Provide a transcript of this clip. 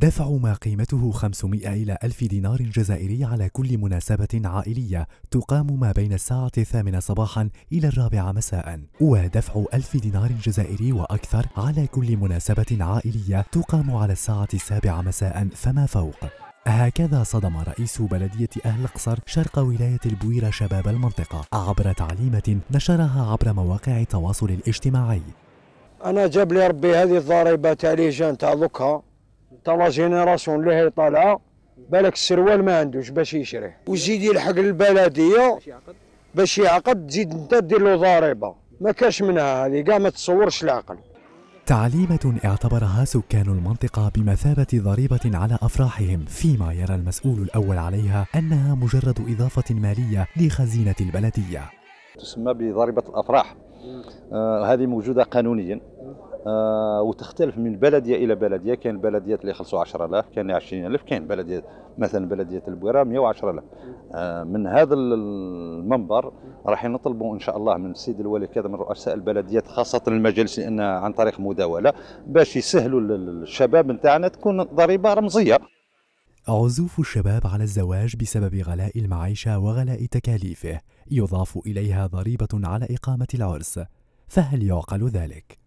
دفع ما قيمته 500 إلى 1000 دينار جزائري على كل مناسبة عائلية تقام ما بين الساعة الثامنة صباحا إلى الرابعة مساء ودفع 1000 دينار جزائري وأكثر على كل مناسبة عائلية تقام على الساعة السابعة مساء فما فوق هكذا صدم رئيس بلدية أهل القصر شرق ولاية البويرة شباب المنطقة عبر تعليمة نشرها عبر مواقع التواصل الاجتماعي أنا جاب لي ربي هذه الضريبة تعليجان لي جان انت لا جينيراسيون اللي هي طالعه بالك السروال ما عندوش باش يشريه وزيد يلحق البلديه باش يعقد تزيد انت دير له ضريبه ما كاش منها هذه كاع ما تصورش العقل تعليمة اعتبرها سكان المنطقة بمثابة ضريبة على أفراحهم فيما يرى المسؤول الأول عليها أنها مجرد إضافة مالية لخزينة البلدية تسمى بضريبة الأفراح آه هذه موجودة قانونيا آه وتختلف من بلديه الى بلديه كاين بلديات اللي يخلصوا 10000 كاين 20000 كاين بلديات مثلا بلديه البويره 110000 آه، من هذا المنبر راح نطلبوا ان شاء الله من السيد الوالي كذا من رؤساء البلديات خاصه المجالس لان عن طريق مداوله باش يسهلوا للشباب نتاعنا تكون ضريبه رمزيه عزوف الشباب على الزواج بسبب غلاء المعيشة وغلاء تكاليفه يضاف إليها ضريبة على إقامة العرس فهل يعقل ذلك؟